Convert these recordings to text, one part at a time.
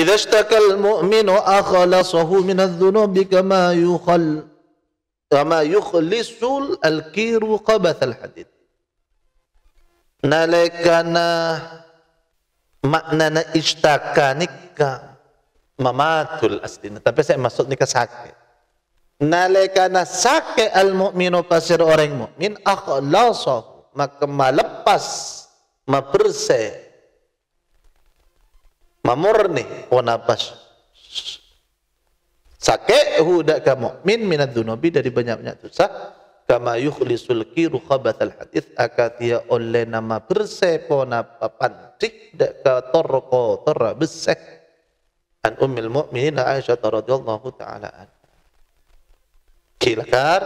إذا اشتكى المؤمن أخلصه من الذنوب كما يخل كما يخلص الكير قبث الحديد نالكنا معنى اشتكى نكا ممات الأسد tapi saya maksud nikah sakit نالكنا sakit المؤمن pasir orang mukmin أخلصه maka melepas mempersih nih, oh, wa nafas sakehu kamu min minat dunubi dari banyak-banyak dosa kama yukhlisul kiru khabathal hadis akatia oleh nama bersepona pancik daka torko kotor besek an ummil mu'minin Aisyah radhiyallahu taala an kilakar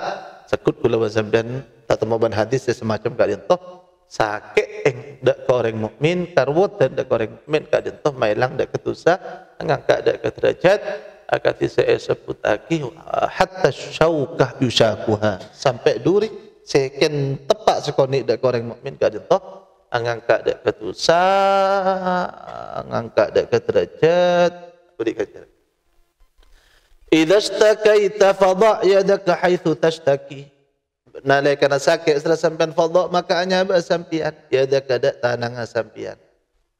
sekut kula wazam dan ban hadis semacam kalian toh sake eng dak koreng mukmin karwot dan dak koreng mukmin ka jentuh mailang dak ketusa angka ka dak derajat akati saya sebut aki hatta syaukah yusakuha sampai duri seken tepak sekoni dak koreng mukmin ka jentuh angka dak ketusa angangka dak derajat beri kajar Idza istakaita fadha yadaka haitsu tashtaki nalai karena sakit setelah sampean maka hanya ba sampean ya ada kada tananga sampean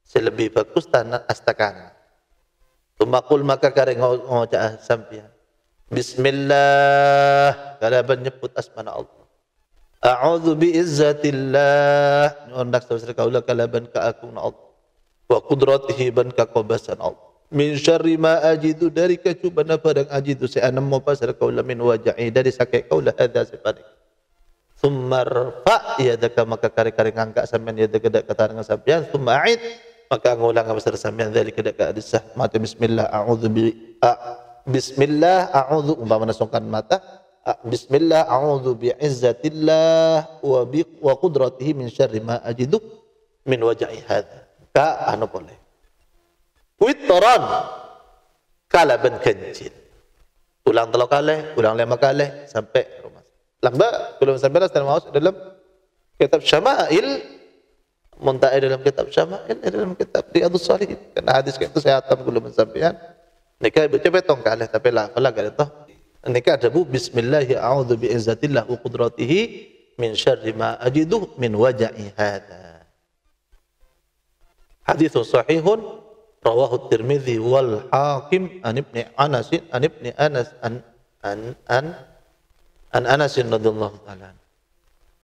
selebih bagus tanah astakan tumakul maka kareng ngoca sampean bismillah kada menyebut asmana Allah a'udzu bi izzatillah nyuwun dak sabar kaula kalaban ka aku Allah wa qudratihi ban ka qabasan Allah min syarri ma ajidu dari kecuban apa yang ajidu saya anam mau pasar kaula min wajai dari sakit kaula hadza sepanik ya yadaka maka kari-kari ngangkat sampean yadaka dak katarangan sampean tuma'id maka ngulang apa sir sampean dzalika dak hadis mata bismillah a'udzu bi bismillah a'udzu umpama nasungkan mata bismillah a'udzu bi izzatillah wa bi wa qudratihi min syarri ma ajidu min waj'i hadha ka anu boleh witran kala ben kencin ulang telok kali ulang lima kali sampai Lamba belum sampai dan Maus dalam kitab Syama'il Muntai dalam kitab Syama'il eh, dalam kitab Riyadus Salihin karena hadis itu saya hatam belum sampean nikah baca betong kalah tapi lah kalau gak toh nikah ada bu bismillah a'udzu bi izzatillah wa qudratihi min syarri maajidu min waja'i hadha hadithu sahihun rawahu at-tirmidzi wal hakim an ibni anas an anas an an an An Anas radhiyallahu anhu